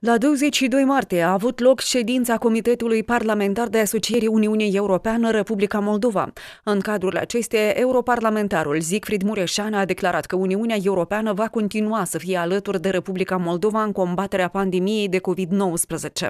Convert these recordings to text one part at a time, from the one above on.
La 22 martie a avut loc ședința Comitetului Parlamentar de Asociere Uniunii Europeană Republica Moldova. În cadrul acesteia, europarlamentarul Zicfried Mureșan a declarat că Uniunea Europeană va continua să fie alături de Republica Moldova în combaterea pandemiei de COVID-19,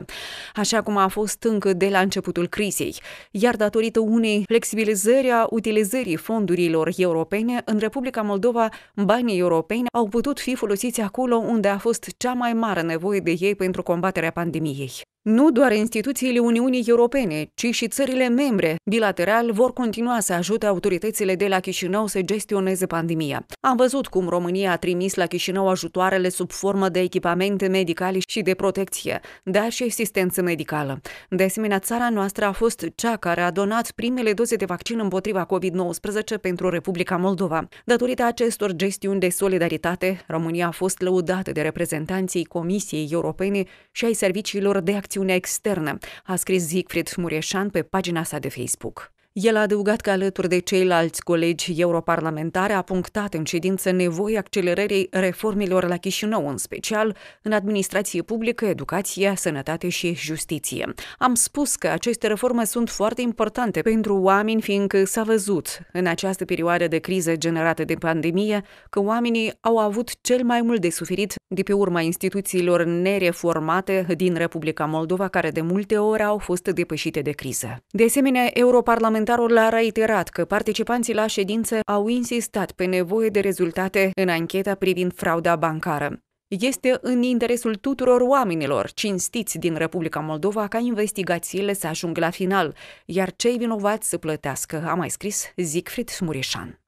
așa cum a fost încă de la începutul crizei. Iar datorită unei flexibilizări a utilizării fondurilor europene, în Republica Moldova, banii europeni au putut fi folosiți acolo unde a fost cea mai mare nevoie de ei pentru combaterea pandemiei. Nu doar instituțiile Uniunii Europene, ci și țările membre bilateral vor continua să ajute autoritățile de la Chișinău să gestioneze pandemia. Am văzut cum România a trimis la Chișinău ajutoarele sub formă de echipamente medicale și de protecție, dar și asistență medicală. De asemenea, țara noastră a fost cea care a donat primele doze de vaccin împotriva COVID-19 pentru Republica Moldova. Datorită acestor gestiuni de solidaritate, România a fost lăudată de reprezentanții Comisiei Europene și ai serviciilor de acțiune acțiune externă, a scris Siegfried Mureșan pe pagina sa de Facebook. El a adăugat că alături de ceilalți colegi europarlamentari a punctat în ședință nevoia accelerării reformelor la Chișinău, în special în administrație publică, educație, sănătate și justiție. Am spus că aceste reforme sunt foarte importante pentru oameni, fiindcă s-a văzut în această perioadă de criză generată de pandemie că oamenii au avut cel mai mult de suferit de pe urma instituțiilor nereformate din Republica Moldova, care de multe ori au fost depășite de criză. De asemenea, europarlamentar Parlamentarul a reiterat că participanții la ședință au insistat pe nevoie de rezultate în ancheta privind frauda bancară. Este în interesul tuturor oamenilor cinstiți din Republica Moldova ca investigațiile să ajungă la final, iar cei vinovați să plătească, a mai scris Zicfried Smurișan.